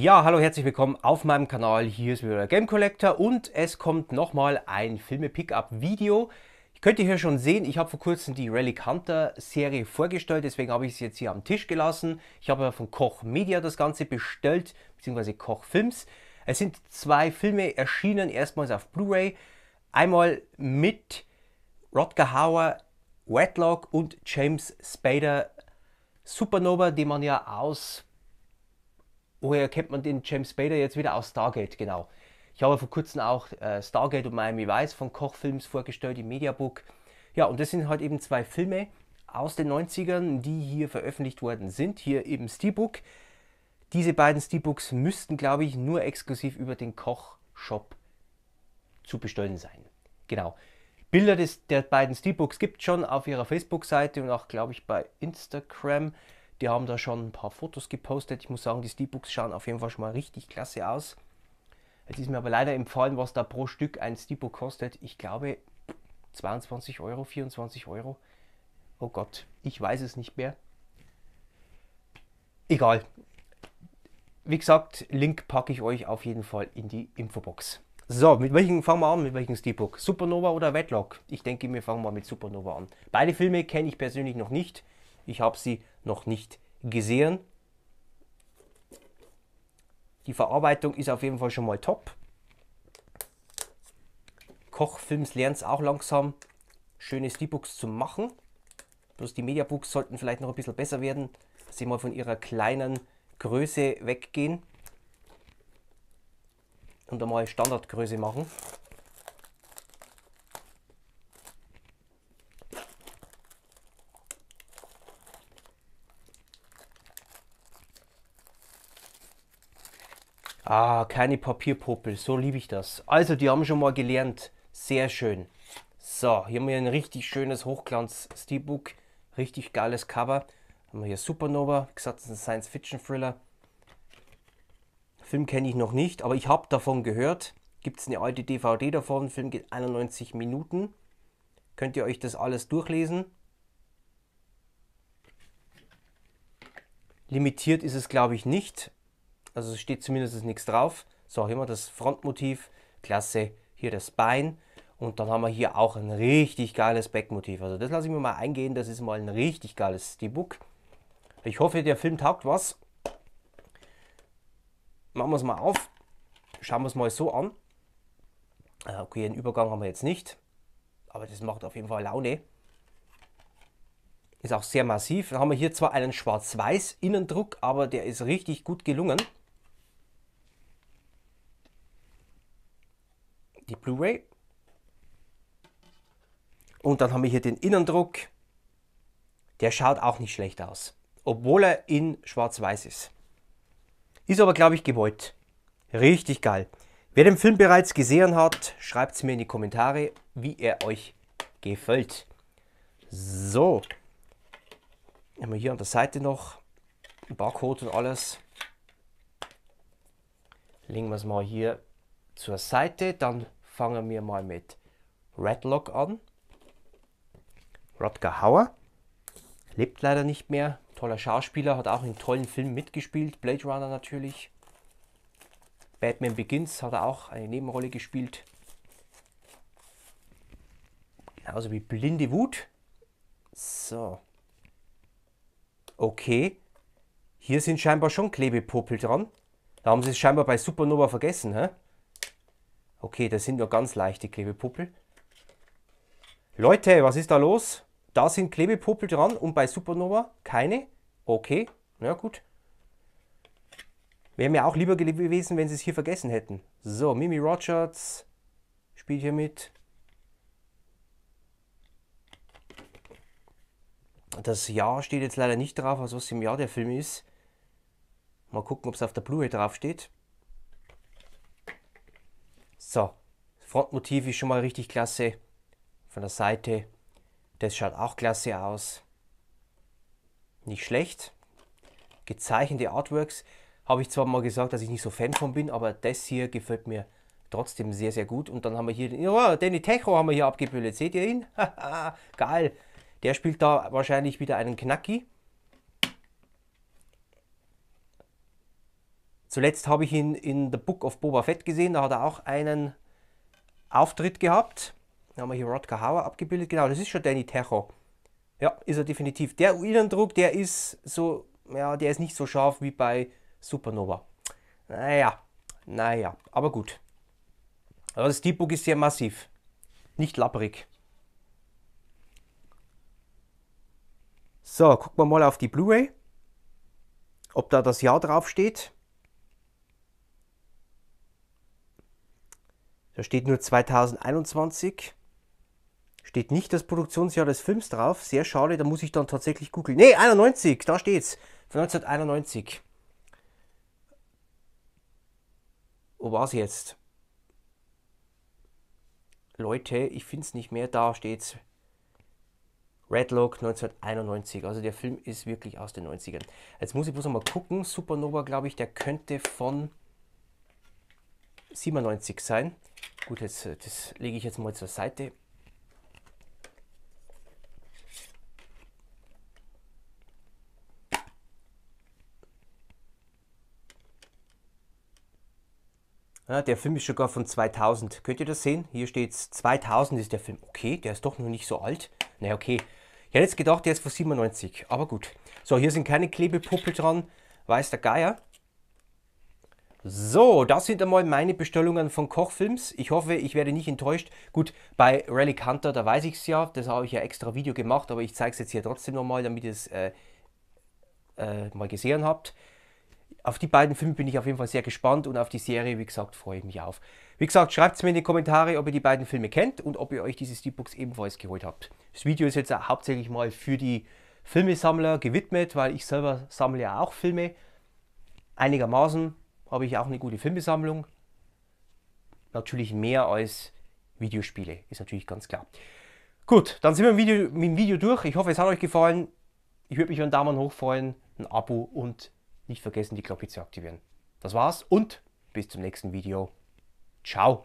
Ja, hallo, herzlich willkommen auf meinem Kanal. Hier ist wieder der Game Collector und es kommt nochmal ein Filme-Pickup-Video. Ich könnte hier schon sehen, ich habe vor kurzem die Relic Hunter Serie vorgestellt, deswegen habe ich sie jetzt hier am Tisch gelassen. Ich habe von Koch Media das Ganze bestellt, beziehungsweise Koch Films. Es sind zwei Filme erschienen, erstmals auf Blu-ray. Einmal mit Rodger Hauer, Wedlock und James Spader Supernova, den man ja aus woher kennt man den James Bader jetzt wieder aus Stargate, genau. Ich habe vor kurzem auch äh, Stargate und Miami Vice von Kochfilms vorgestellt im Mediabook. Ja, und das sind halt eben zwei Filme aus den 90ern, die hier veröffentlicht worden sind. Hier eben Steelbook. Diese beiden Steelbooks müssten, glaube ich, nur exklusiv über den Koch-Shop zu bestellen sein. Genau. Bilder des, der beiden Steelbooks gibt es schon auf ihrer Facebook-Seite und auch, glaube ich, bei Instagram. Die haben da schon ein paar Fotos gepostet. Ich muss sagen, die Steelbooks schauen auf jeden Fall schon mal richtig klasse aus. Jetzt ist mir aber leider empfohlen, was da pro Stück ein Steelbook kostet. Ich glaube 22 Euro, 24 Euro. Oh Gott, ich weiß es nicht mehr. Egal. Wie gesagt, Link packe ich euch auf jeden Fall in die Infobox. So, mit welchen fangen wir an? Mit welchem Steelbook? Supernova oder Wedlock? Ich denke, wir fangen mal mit Supernova an. Beide Filme kenne ich persönlich noch nicht. Ich habe sie noch nicht gesehen. Die Verarbeitung ist auf jeden Fall schon mal top. Kochfilms lernt es auch langsam, schöne Steelbooks zu machen. Bloß die Mediabooks sollten vielleicht noch ein bisschen besser werden, dass sie mal von ihrer kleinen Größe weggehen und einmal Standardgröße machen. Ah, keine Papierpuppel, so liebe ich das. Also, die haben schon mal gelernt. Sehr schön. So, hier haben wir ein richtig schönes Hochglanz-Steelbook. Richtig geiles Cover. Haben wir hier Supernova, wie gesagt, das ist ein Science-Fiction-Thriller. Film kenne ich noch nicht, aber ich habe davon gehört. Gibt es eine alte DVD davon, Film geht 91 Minuten. Könnt ihr euch das alles durchlesen. Limitiert ist es, glaube ich, nicht. Also es steht zumindest nichts drauf. So, hier haben wir das Frontmotiv, klasse, hier das Bein. Und dann haben wir hier auch ein richtig geiles Backmotiv. Also das lasse ich mir mal eingehen. Das ist mal ein richtig geiles Steelbook. Ich hoffe, der Film taugt was. Machen wir es mal auf. Schauen wir es mal so an. Ah, okay, einen Übergang haben wir jetzt nicht. Aber das macht auf jeden Fall Laune. Ist auch sehr massiv. Dann haben wir hier zwar einen Schwarz-Weiß-Innendruck, aber der ist richtig gut gelungen. die Blu-ray. Und dann haben wir hier den Innendruck. Der schaut auch nicht schlecht aus, obwohl er in schwarz-weiß ist. Ist aber, glaube ich, gewollt. Richtig geil. Wer den Film bereits gesehen hat, schreibt es mir in die Kommentare, wie er euch gefällt. So. Haben wir hier an der Seite noch ein Barcode und alles. Legen wir es mal hier zur Seite. Dann fangen wir mal mit Redlock an. Rodger Hauer lebt leider nicht mehr. Toller Schauspieler, hat auch in tollen Filmen mitgespielt. Blade Runner natürlich. Batman Begins hat er auch eine Nebenrolle gespielt. Genauso wie Blinde Wut. So. Okay. Hier sind scheinbar schon Klebepopel dran. Da haben sie es scheinbar bei Supernova vergessen, hä? Okay, das sind nur ganz leichte Klebepuppel. Leute, was ist da los? Da sind Klebepuppel dran und bei Supernova keine? Okay, na gut. Wäre mir auch lieber gewesen, wenn sie es hier vergessen hätten. So, Mimi Rogers spielt hier mit. Das Jahr steht jetzt leider nicht drauf, aus was im Jahr der Film ist. Mal gucken, ob es auf der Blu-ray drauf steht. So, das Frontmotiv ist schon mal richtig klasse. Von der Seite, das schaut auch klasse aus. Nicht schlecht. Gezeichnete Artworks. Habe ich zwar mal gesagt, dass ich nicht so Fan von bin, aber das hier gefällt mir trotzdem sehr, sehr gut. Und dann haben wir hier, den, oh, Danny Techo haben wir hier abgebildet. Seht ihr ihn? Geil. Der spielt da wahrscheinlich wieder einen Knacki. Zuletzt habe ich ihn in The Book of Boba Fett gesehen, da hat er auch einen Auftritt gehabt. Da haben wir hier Rodger Hauer abgebildet. Genau, das ist schon Danny Tejo. Ja, ist er definitiv. Der Innendruck, der ist so, ja, der ist nicht so scharf wie bei Supernova. Naja, naja, aber gut. Aber das Deep Book ist sehr massiv, nicht lapprig. So, gucken wir mal auf die Blu-ray, ob da das Jahr drauf steht. Da steht nur 2021. Steht nicht das Produktionsjahr des Films drauf. Sehr schade, da muss ich dann tatsächlich googeln. Ne, 91, da steht's. Von 1991. Wo war's jetzt? Leute, ich finde es nicht mehr. Da steht's. Redlock 1991. Also der Film ist wirklich aus den 90ern. Jetzt muss ich bloß noch mal gucken. Supernova, glaube ich, der könnte von 97 sein. Gut, jetzt, äh, das lege ich jetzt mal zur Seite. Ja, der Film ist sogar von 2000. Könnt ihr das sehen? Hier steht 2000 ist der Film. Okay, der ist doch noch nicht so alt. Na naja, okay. Ich hätte jetzt gedacht, der ist von 97. Aber gut. So, hier sind keine Klebepuppe dran. Weiß der Geier. So, das sind einmal meine Bestellungen von Kochfilms. Ich hoffe, ich werde nicht enttäuscht. Gut, bei Relic Hunter, da weiß ich es ja, das habe ich ja extra Video gemacht, aber ich zeige es jetzt hier trotzdem nochmal, damit ihr es äh, äh, mal gesehen habt. Auf die beiden Filme bin ich auf jeden Fall sehr gespannt und auf die Serie, wie gesagt, freue ich mich auf. Wie gesagt, schreibt es mir in die Kommentare, ob ihr die beiden Filme kennt und ob ihr euch diese Steelbooks ebenfalls geholt habt. Das Video ist jetzt hauptsächlich mal für die Filmesammler gewidmet, weil ich selber sammle ja auch Filme einigermaßen habe ich auch eine gute Filmbesammlung. Natürlich mehr als Videospiele, ist natürlich ganz klar. Gut, dann sind wir mit dem Video, mit dem Video durch. Ich hoffe, es hat euch gefallen. Ich würde mich über einen Daumen hoch freuen, ein Abo und nicht vergessen, die Glocke zu aktivieren. Das war's und bis zum nächsten Video. Ciao.